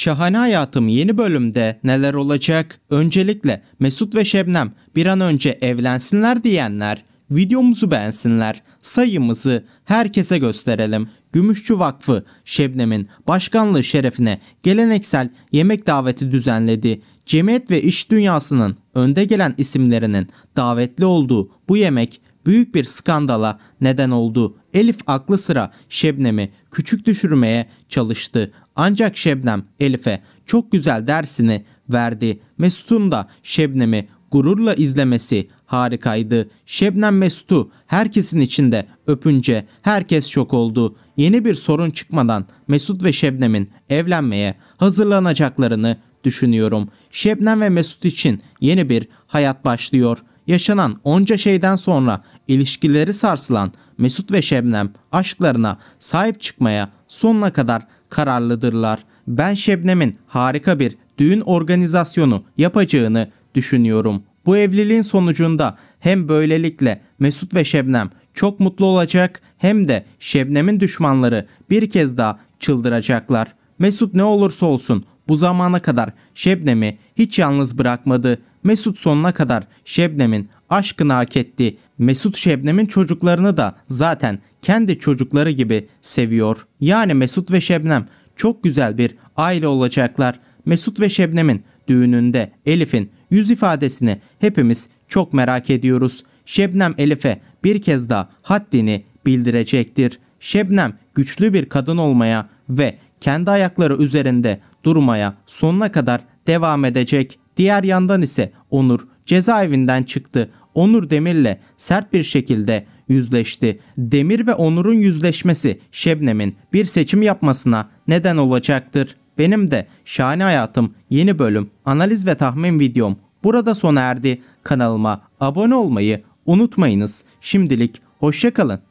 Şahane Hayatım yeni bölümde neler olacak? Öncelikle Mesut ve Şebnem bir an önce evlensinler diyenler videomuzu beğensinler. Sayımızı herkese gösterelim. Gümüşçü Vakfı Şebnem'in başkanlığı şerefine geleneksel yemek daveti düzenledi. Cemiyet ve iş dünyasının önde gelen isimlerinin davetli olduğu bu yemek büyük bir skandala neden oldu. Elif aklı sıra Şebnem'i küçük düşürmeye çalıştı. Ancak Şebnem Elif'e çok güzel dersini verdi. Mesut'un da Şebnem'i gururla izlemesi harikaydı. Şebnem Mesut'u herkesin içinde öpünce herkes şok oldu. Yeni bir sorun çıkmadan Mesut ve Şebnem'in evlenmeye hazırlanacaklarını düşünüyorum. Şebnem ve Mesut için yeni bir hayat başlıyor. Yaşanan onca şeyden sonra ilişkileri sarsılan Mesut ve Şebnem aşklarına sahip çıkmaya sonuna kadar kararlıdırlar. Ben Şebnem'in harika bir düğün organizasyonu yapacağını düşünüyorum. Bu evliliğin sonucunda hem böylelikle Mesut ve Şebnem çok mutlu olacak hem de Şebnem'in düşmanları bir kez daha çıldıracaklar. Mesut ne olursa olsun bu zamana kadar Şebnem'i hiç yalnız bırakmadı. Mesut sonuna kadar Şebnem'in aşkını hak etti. Mesut Şebnem'in çocuklarını da zaten kendi çocukları gibi seviyor. Yani Mesut ve Şebnem çok güzel bir aile olacaklar. Mesut ve Şebnem'in düğününde Elif'in yüz ifadesini hepimiz çok merak ediyoruz. Şebnem Elif'e bir kez daha haddini bildirecektir. Şebnem güçlü bir kadın olmaya ve kendi ayakları üzerinde durmaya sonuna kadar devam edecek. Diğer yandan ise Onur cezaevinden çıktı. Onur Demir'le sert bir şekilde yüzleşti. Demir ve Onur'un yüzleşmesi Şebnem'in bir seçim yapmasına neden olacaktır. Benim de Şahane Hayatım yeni bölüm analiz ve tahmin videom burada sona erdi. Kanalıma abone olmayı unutmayınız. Şimdilik hoşçakalın.